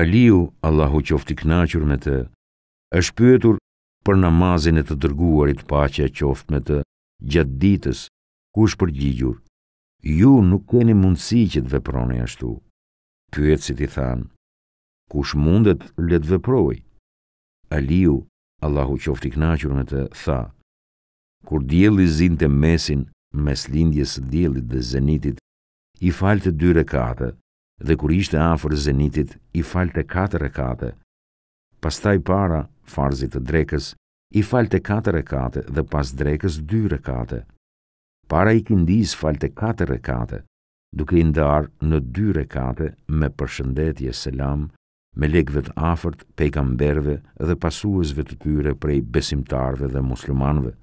Aliu, Allahu qofti i kënaqur me të, është pyetur për namazin e të dërguarit paqja qoft me të, gjatë ditës, kush përgjigjur. Ju nuk keni mundësi që të veproni ashtu. Pyetë si t'i thanë, kush mundet le të veproj. Aliu, Allahu qofti i kënaqur me të, tha, kur djeli zinë të mesin mes lindjes djelit dhe zenitit, i falë të dyre kate, dhe kur ishte afër zenitit i falte katër rekate. Pastaj para farzit të drekës i falte katër rekate dhe pas drekës dy rekate. Para i kindis falte katër rekate, duke i ndar në dy rekate me përshëndetje selam me lekëve të afërt pejgamberëve dhe pasuesve të tyre prej besimtarve dhe muslimanëve.